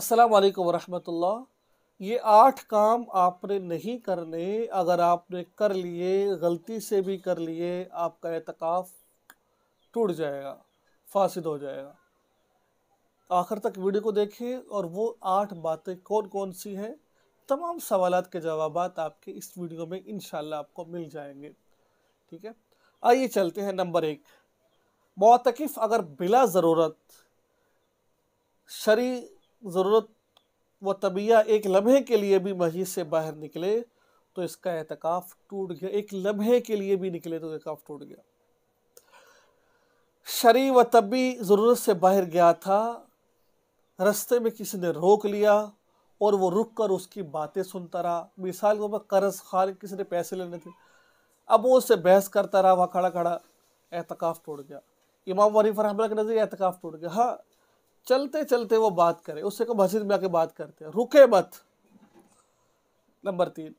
अस्सलाम वालेकुम ये आठ काम आपने नहीं करने अगर आपने कर लिए गलती से भी कर लिए आपका एतकाफ़ टूट जाएगा फासिद हो जाएगा आखिर तक वीडियो को देखें और वो आठ बातें कौन कौन सी हैं तमाम सवाल के जवाब आपके इस वीडियो में इन आपको मिल जाएंगे ठीक है आइए चलते हैं नंबर एक मौतकफ़ अगर बिला ज़रूरत शरी ज़रूरत व तबिया एक लम्हे के लिए भी मस्जिद से बाहर निकले तो इसका एहतिकाफ टूट गया एक लम्हे के लिए भी निकले तो एहतिकाफ टूट गया शरी व तबी ज़रूरत से बाहर गया था रस्ते में किसी ने रोक लिया और वो रुक कर उसकी बातें सुनता रहा मिसाल के ऊपर कर्ज खान किसी ने पैसे लेने थे अब वो उससे बहस करता रहा वहाँ खड़ा खड़ा एहतिकाफ टूट गया इमाम वरीफ रहमल के नज़र एहतिकाफ टूट गया हाँ चलते चलते वो बात करे उससे कहो मस्जिद में आके बात करते हैं रुके मत नंबर तीन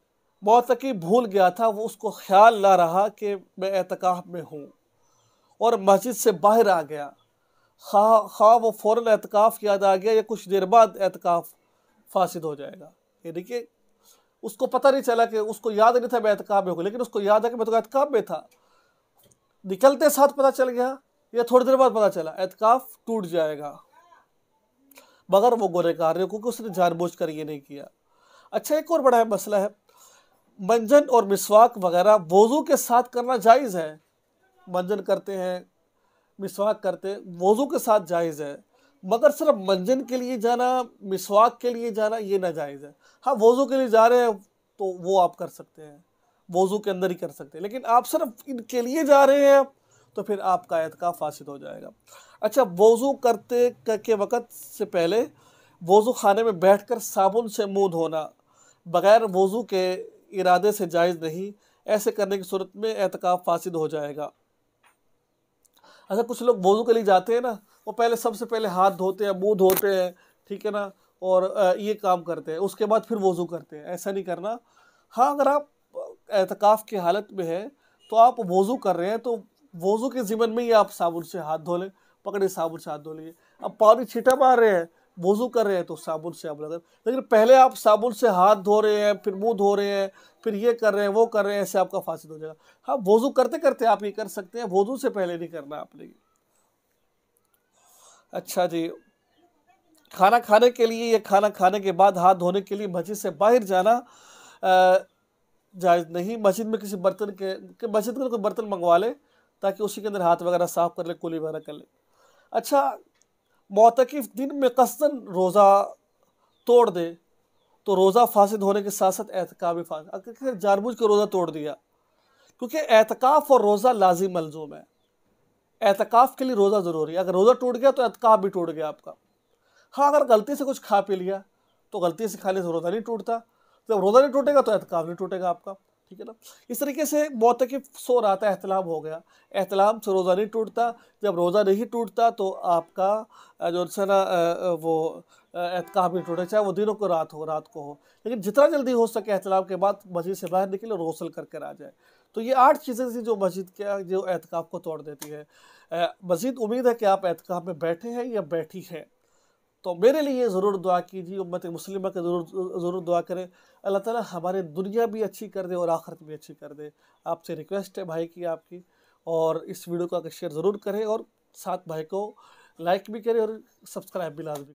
की भूल गया था वो उसको ख्याल ना रहा कि मैं एहतकाफ में हूँ और मस्जिद से बाहर आ गया खा खा वो फ़ौर एहतकाफ़ याद आ गया या कुछ देर बाद एहतकाफ फासिद हो जाएगा यानी कि उसको पता नहीं चला कि उसको याद नहीं था मैं एहतकाब में होगा लेकिन उसको याद है कि मैं तो एहतकाब में था निकलते साथ पता चल गया या थोड़ी देर बाद पता चला एहतकाफ टूट जाएगा मगर वो गुनहगार है क्योंकि उसने जानबूझ कर ये नहीं किया अच्छा एक और बड़ा मसला है मंजन और मिसवाक वगैरह वज़ू के साथ करना जायज़ है मंजन करते हैं मिसवाक करते हैं वज़ू के साथ जायज़ है मगर सिर्फ मंजन के लिए जाना मिसवाक के लिए जाना ये नाजायज़ है हाँ वज़ू के लिए जा रहे हैं तो वो आप कर सकते हैं वज़ू के अंदर ही कर सकते हैं लेकिन आप सिर्फ इनके लिए जा रहे हैं तो फिर आपका एतका फासिद हो जाएगा अच्छा वज़ू करते के वक़्त से पहले वज़ू खाने में बैठ कर साबुन से मुँह धोना बग़ैर वज़ू के इरादे से जायज़ नहीं ऐसे करने की सूरत में एतका फासिद हो जाएगा अच्छा कुछ लोग वज़ू के लिए जाते हैं ना वो पहले सबसे पहले हाथ धोते हैं मुँह धोते हैं ठीक है ना और ये काम करते हैं उसके बाद फिर वज़ू करते हैं ऐसा नहीं करना हाँ अगर आप एतकाफ़ की हालत में हैं तो आप वज़ू कर रहे हैं तो वोज़ू के जिमन में ही आप साबुन से हाथ धो लें पकड़े साबुन से हाथ धो लेंगे अब पानी छिटा मार रहे हैं वोज़ू कर रहे हैं तो साबुन से आप लगा लेकिन पहले आप साबुन से हाथ धो रहे हैं फिर मुंह धो रहे हैं फिर ये कर रहे हैं वो कर रहे हैं ऐसे आपका फासद हो जाएगा हाँ वोज़ू करते करते आप ये कर सकते हैं वोजू से पहले नहीं करना आपने अच्छा जी खाना खाने के लिए या खाना खाने के बाद हाथ धोने के लिए मस्जिद से बाहर जाना जायज़ नहीं मस्जिद में किसी बर्तन के, के मस्जिद का कोई बर्तन मंगवा लें ताकि उसी के अंदर हाथ वगैरह साफ कर ले कुली वगैरह कर ले अच्छा मोतकफ़ दिन में कसदन रोज़ा तोड़ दे तो रोज़ा फासद होने के साथ साथ एहतकाब भी फासद अगर किसी जानबूझ के रोज़ा तोड़ दिया क्योंकि एहतकाफ़ और रोज़ा लाजिम मलजूम है एहतकाफ़ के लिए रोज़ा ज़रूरी है अगर रोज़ा टूट गया तो एहतकाफ़ भी टूट गया आपका हाँ अगर गलती से कुछ खा पी लिया तो गलती से खाने से रोज़ा नहीं टूटता जब रोज़ा नहीं टूटेगा तो एहतकाफ़ नहीं टूटेगा आपका ठीक है ना इस तरीके से बहुत तक सो रहा था एहतलाम हो गया एहतलाम से रोज़ा नहीं टूटता जब रोज़ा नहीं टूटता तो आपका जो है ना वो एहतकाम नहीं टूटे चाहे वो दिनों को रात हो रात को हो लेकिन जितना जल्दी हो सके एहतलाम के बाद मस्जिद से बाहर निकले रोसल करके आ जाए तो ये आठ चीज़ें थी जो मस्जिद के जो एहतकाम को तोड़ देती है मजीद उम्मीद है कि आप एहतकाम में बैठे हैं या बैठी हैं तो मेरे लिए ज़रूर दुआ कीजिए उम्मत मुस्लिम के ज़रूर ज़रूर दुआ करें अल्लाह ताला हमारे दुनिया भी अच्छी कर दे और आखिरत भी अच्छी कर दे आपसे रिक्वेस्ट है भाई की आपकी और इस वीडियो को आकर शेयर ज़रूर करें और साथ भाई को लाइक भी करें और सब्सक्राइब भी लाजमी